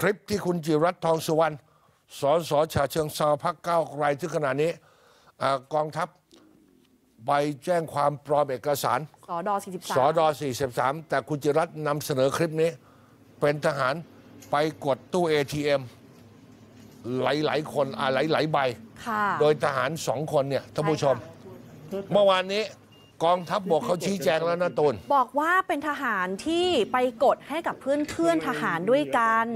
คลิปที่คุณจิรัตทองสุวรรณสอสอชาเชิงซาพักเก้าไรที่ขณะนี้กองทัพไปแจ้งความปลอมเอกสารสอดอ43สิบสามแต่คุณจิรัตนนำเสนอคลิปนี้ เป็นทหารไปกดตู้ ATM หลายหลายคนอ่าหลายใบ โดยทหารสองคนเนี่ยท่านผู้ชม เมื่อวานนี้กองทัพบบกเขาชี้แจงแล้วนะตูนบอกว่าเป็นทหารที่ไปกดให้กับเพื่อนเพื่อนทหารด้วยกัน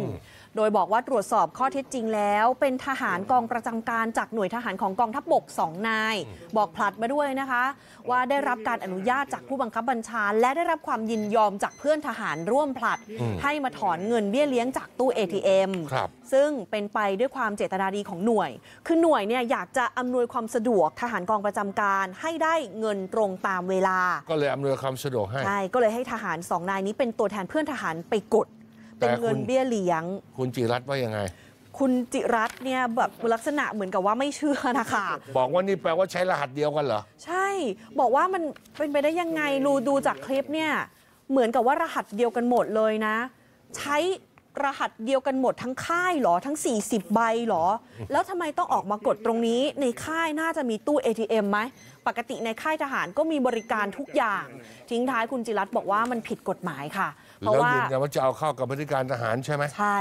โดยบอกว่าตรวจสอบข้อเท็จจริงแล้ว เป็นทหารกองประจำการจากหน่วยทหารของกองทัพบบกสองนาย บอกพลัดมาด้วยนะคะ ว่าได้รับการอนุญาตจากผู้บังคับบัญชา และได้รับความยินยอมจากเพื่อนทหารร่วมพลัด ให้มาถอนเงินเบี้ยเลี้ยงจากตู้ ATM ครับซึ่งเป็นไปด้วยความเจตนาดีของหน่วย คือหน่วยเนี่ยอยากจะอำนวยความสะดวกทหารกองประจำการให้ได้เงินตรงตามเวลา ก็เลยอำนวยความสะดวกให้ใช่ก็เลยให้ทหารสองนายนี้เป็นตัวแทนเพื่อนทหารไปกดเป็นเงินเบี้ยเลี้ยง คุณจิรัตว่ายังไง คุณจิรัตเนี่ยแบบลักษณะเหมือนกับว่าไม่เชื่อนะคะ บอกว่านี่แปลว่าใช้รหัสเดียวกันเหรอ ใช่ บอกว่ามันเป็นไปได้ยังไงรูดูจากคลิปเนี่ย เหมือนกับว่ารหัสเดียวกันหมดเลยนะ ใช้รหัสเดียวกันหมดทั้งค่ายหรอ ทั้ง 40 ใบหรอ แล้วทำไมต้องออกมากดตรงนี้ ในค่ายน่าจะมีตู้ ATM ไหม ปกติในค่ายทหารก็มีบริการทุกอย่าง ทิ้งท้ายคุณจิรัตบอกว่ามันผิดกฎหมายค่ะเพราะว่ายืนยันว่าจะเอาเข้ากับบริการทหารใช่ไหมใช่